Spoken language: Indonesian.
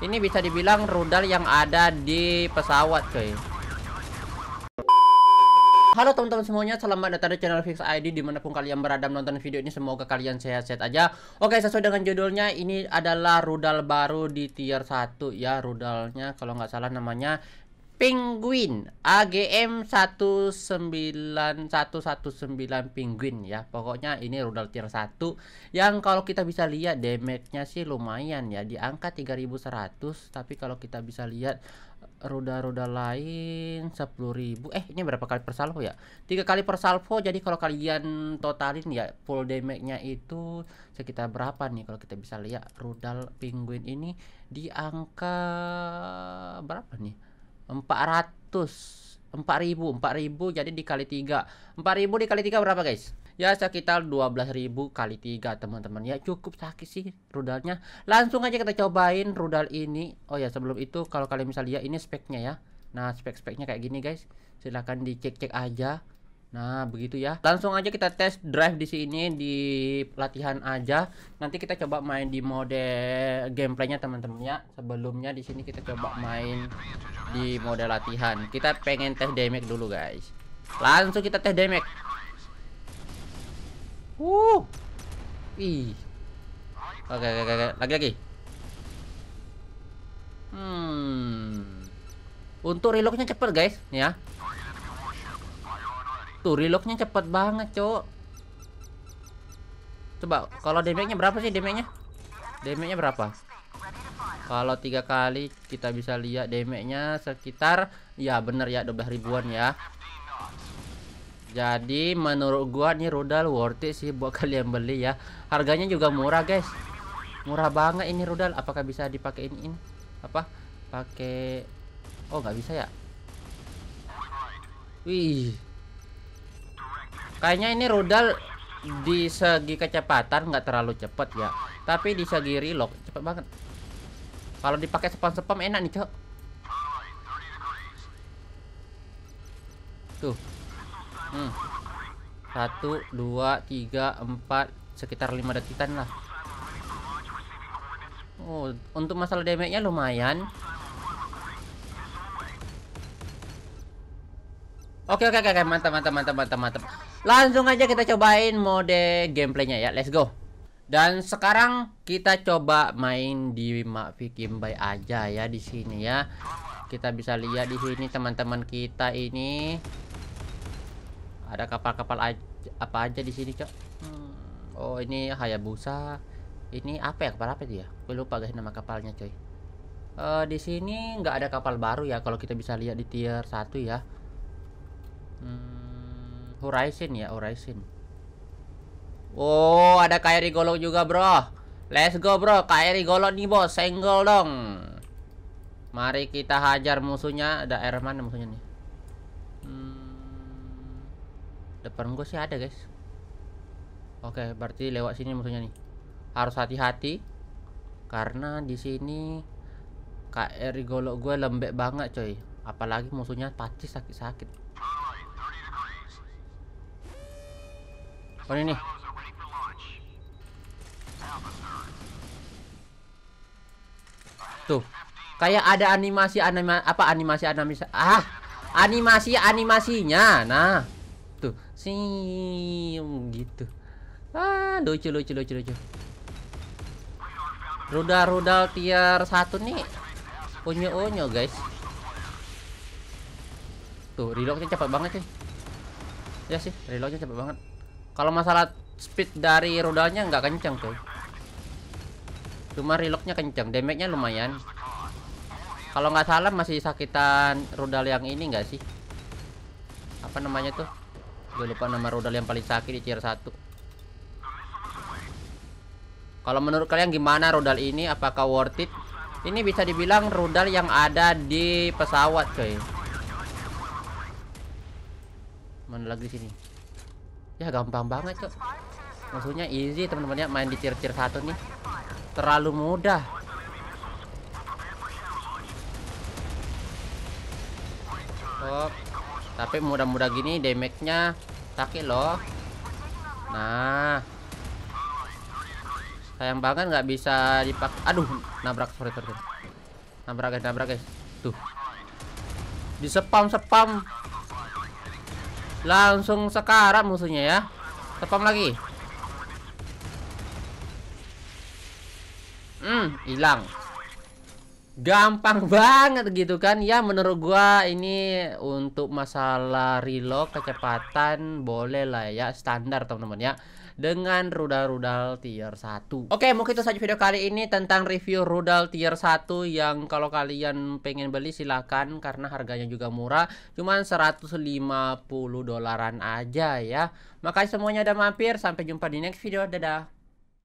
Ini bisa dibilang rudal yang ada di pesawat coy Halo teman-teman semuanya, selamat datang di channel Fix ID dimanapun kalian berada menonton video ini semoga kalian sehat-sehat aja Oke sesuai dengan judulnya ini adalah rudal baru di tier 1 ya rudalnya kalau nggak salah namanya Penguin AGM 19119 Penguin ya pokoknya ini rudal tier 1 yang kalau kita bisa lihat damage-nya sih lumayan ya di angka 3100 tapi kalau kita bisa lihat roda-roda lain 10.000 eh ini berapa kali per ya tiga kali per jadi kalau kalian totalin ya full damage-nya itu sekitar berapa nih kalau kita bisa lihat rudal penguin ini di angka berapa nih 400 4000 4000 jadi dikali 3 4000 dikali 3 berapa guys ya sekitar 12.000 kali 3 teman-teman ya cukup sakit sih rudalnya langsung aja kita cobain rudal ini oh ya sebelum itu kalau kalian bisa lihat ini speknya ya nah spek-speknya kayak gini guys silahkan dicek-cek aja Nah, begitu ya. Langsung aja kita tes drive di sini di latihan aja. Nanti kita coba main di mode gameplaynya teman-teman ya. Sebelumnya di sini kita coba main di mode latihan. Kita pengen tes damage dulu, guys. Langsung kita tes damage. Uh. Ih. Oke, oke, oke. Lagi lagi. Hmm. Untuk reloadnya cepet guys, ya. Tuh reloadnya cepet banget cok Coba kalau damage-nya berapa sih damage-nya Damage-nya berapa Kalau tiga kali kita bisa lihat damage-nya sekitar Ya bener ya 12 ribuan ya Jadi menurut gua nih rudal worth it sih buat kalian beli ya Harganya juga murah guys Murah banget ini rudal Apakah bisa dipakai ini, ini? Apa Pakai Oh nggak bisa ya Wih Kayaknya ini rudal di segi kecepatan nggak terlalu cepat ya. Tapi di segi reload cepet banget. Kalau dipakai spam-spam enak nih, Cok. Tuh. Hmm. Satu, dua, tiga, empat, sekitar lima detikan lah. Oh, untuk masalah damage-nya lumayan. Oke oke oke mantap mantap mantap mantap mantap. Langsung aja kita cobain mode gameplaynya ya. Let's go. Dan sekarang kita coba main di Mafia Bay aja ya di sini ya. Kita bisa lihat di sini teman-teman kita ini ada kapal-kapal apa aja di sini, Cok. Hmm. Oh, ini Hayabusa. Ini apa ya kapal apa itu ya? Gue lupa guys nama kapalnya, coy. Uh, di sini nggak ada kapal baru ya kalau kita bisa lihat di tier 1 ya. Hmm, Horizon ya, Horizon. Oh, ada KRI Golok juga, Bro. Let's go, Bro. KRI Golok nih, Bos. Senggol dong. Mari kita hajar musuhnya. Ada air musuhnya nih? Hmm, depan gue sih ada, guys. Oke, berarti lewat sini musuhnya nih. Harus hati-hati karena di sini KRI Golok gue lembek banget, coy apalagi musuhnya pasti sakit-sakit Apa ini Tuh. Kayak ada animasi anima apa animasi animasi ah animasi animasinya. Nah. Tuh, sium gitu. Ah, lucu lucu lucu lucu. Rudal-rudal tier satu nih Unyo-unyo guys Tuh reloadnya cepat banget sih Ya sih reloadnya cepat banget kalau masalah speed dari rudalnya nggak kencang tuh. Cuma reloadnya kencang, damage-nya lumayan. Kalau nggak salah masih sakitan rudal yang ini nggak sih? Apa namanya tuh? Gue lupa nama rudal yang paling sakit di tier 1. Kalau menurut kalian gimana rudal ini? Apakah worth it? Ini bisa dibilang rudal yang ada di pesawat, coy. Mana lagi sini? ya gampang banget cok maksudnya easy teman-teman ya main di tier tier satu nih terlalu mudah Top. tapi mudah-mudah gini damage-nya sakit loh nah sayang banget nggak bisa dipak aduh nabrak sorry sorry nabrak guys nabrak guys tuh di spam spam Langsung sekarat musuhnya ya. Tepam lagi. Hmm, hilang. Gampang banget gitu kan. Ya menurut gua ini untuk masalah reload kecepatan boleh lah ya standar teman-teman ya dengan rudal-rudal tier 1. Oke, mungkin itu saja video kali ini tentang review rudal tier 1 yang kalau kalian pengen beli silahkan karena harganya juga murah, cuman 150 dolaran aja ya. Makasih semuanya udah mampir, sampai jumpa di next video. Dadah.